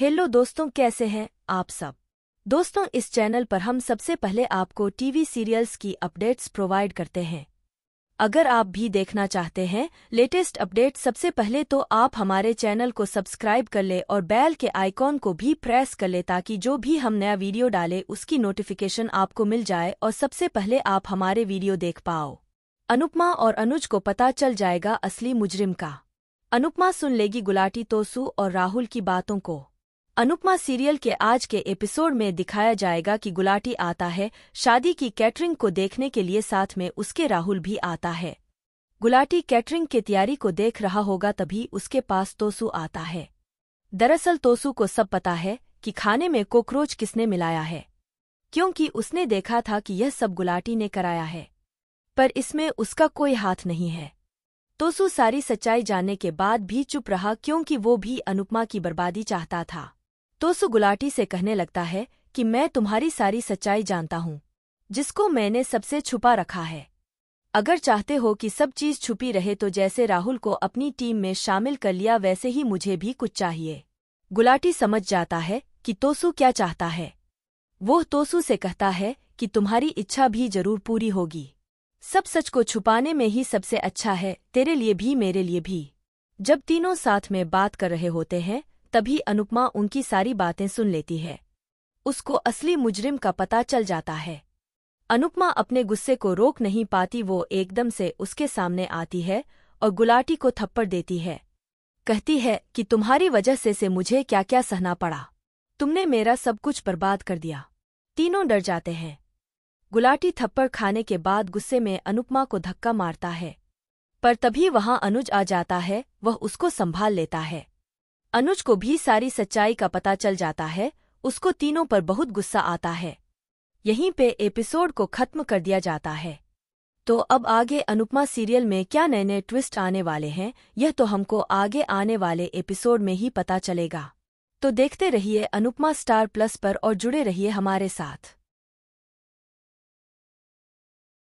hello दोस्तों कैसे हैं आप सब दोस्तों इस चैनल पर हम सबसे पहले आपको टीवी सीरियल्स की अपडेट्स प्रोवाइड करते हैं अगर आप भी देखना चाहते हैं लेटेस्ट अपडेट सबसे पहले तो आप हमारे चैनल को सब्सक्राइब कर ले और बैल के आइकॉन को भी प्रेस कर ले ताकि जो भी हम नया वीडियो डाले उसकी नोटिफिकेशन आपको मिल जाए और सबसे पहले आप हमारे वीडियो देख पाओ अनुपमा और अनुज को पता चल जाएगा असली मुजरिम का अनुपमा सुन लेगी गुलाटी तोसू और राहुल की बातों को अनुपमा सीरियल के आज के एपिसोड में दिखाया जाएगा कि गुलाटी आता है शादी की कैटरिंग को देखने के लिए साथ में उसके राहुल भी आता है गुलाटी कैटरिंग की तैयारी को देख रहा होगा तभी उसके पास तोसु आता है दरअसल तोसु को सब पता है कि खाने में कोकरोच किसने मिलाया है क्योंकि उसने देखा था कि यह सब गुलाटी ने कराया है पर इसमें उसका कोई हाथ नहीं है तोसु सारी सच्चाई जानने के बाद भी चुप रहा क्योंकि वो भी अनुपमा की बर्बादी चाहता था तो सु गुलाटी से कहने लगता है कि मैं तुम्हारी सारी सच्चाई जानता हूँ जिसको मैंने सबसे छुपा रखा है अगर चाहते हो कि सब चीज छुपी रहे तो जैसे राहुल को अपनी टीम में शामिल कर लिया वैसे ही मुझे भी कुछ चाहिए गुलाटी समझ जाता है कि तोसु क्या चाहता है वो तोसु से कहता है कि तुम्हारी इच्छा भी जरूर पूरी होगी सब सच को छुपाने में ही सबसे अच्छा है तेरे लिए भी मेरे लिए भी जब तीनों साथ में बात कर रहे होते हैं तभी अनुपमा उनकी सारी बातें सुन लेती है उसको असली मुजरिम का पता चल जाता है अनुपमा अपने गुस्से को रोक नहीं पाती वो एकदम से उसके सामने आती है और गुलाटी को थप्पड़ देती है कहती है कि तुम्हारी वजह से से मुझे क्या क्या सहना पड़ा तुमने मेरा सब कुछ बर्बाद कर दिया तीनों डर जाते हैं गुलाटी थप्पड़ खाने के बाद गुस्से में अनुपमा को धक्का मारता है पर तभी वहां अनुज आ जाता है वह उसको संभाल लेता है अनुज को भी सारी सच्चाई का पता चल जाता है उसको तीनों पर बहुत गुस्सा आता है यहीं पे एपिसोड को खत्म कर दिया जाता है तो अब आगे अनुपमा सीरियल में क्या नए नए ट्विस्ट आने वाले हैं यह तो हमको आगे आने वाले एपिसोड में ही पता चलेगा तो देखते रहिए अनुपमा स्टार प्लस पर और जुड़े रहिए हमारे साथ